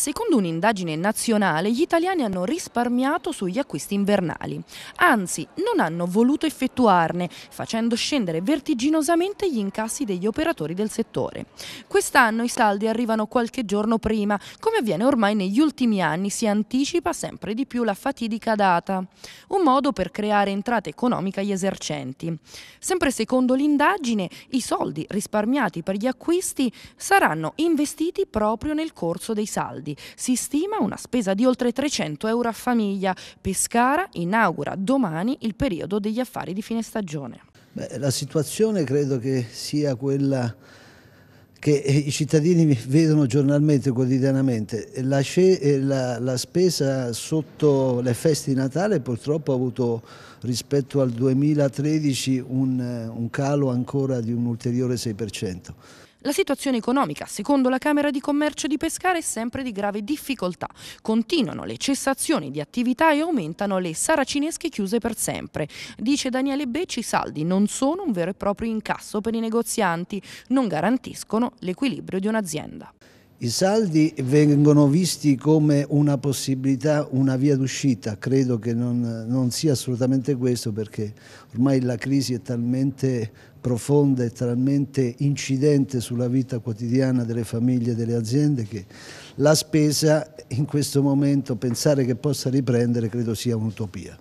Secondo un'indagine nazionale, gli italiani hanno risparmiato sugli acquisti invernali. Anzi, non hanno voluto effettuarne, facendo scendere vertiginosamente gli incassi degli operatori del settore. Quest'anno i saldi arrivano qualche giorno prima, come avviene ormai negli ultimi anni, si anticipa sempre di più la fatidica data. Un modo per creare entrate economiche agli esercenti. Sempre secondo l'indagine, i soldi risparmiati per gli acquisti saranno investiti proprio nel corso dei saldi miliardi. Si stima una spesa di oltre 300 euro a famiglia. Pescara inaugura domani il periodo degli affari di fine stagione. Beh, la situazione credo che sia quella che i cittadini vedono giornalmente, quotidianamente. La, eh, la, la spesa sotto le feste di Natale purtroppo ha avuto rispetto al 2013 un, un calo ancora di un ulteriore 6%. La situazione economica, secondo la Camera di Commercio di Pescara, è sempre di grave difficoltà. Continuano le cessazioni di attività e aumentano le saracinesche chiuse per sempre. Dice Daniele Becci, i saldi non sono un vero e proprio incasso per i negozianti, non garantiscono l'equilibrio di un'azienda. I saldi vengono visti come una possibilità, una via d'uscita, credo che non, non, sia assolutamente questo perché ormai la crisi è talmente profonda e talmente incidente sulla vita quotidiana delle famiglie e delle aziende che la spesa in questo momento pensare che possa riprendere credo sia un'utopia.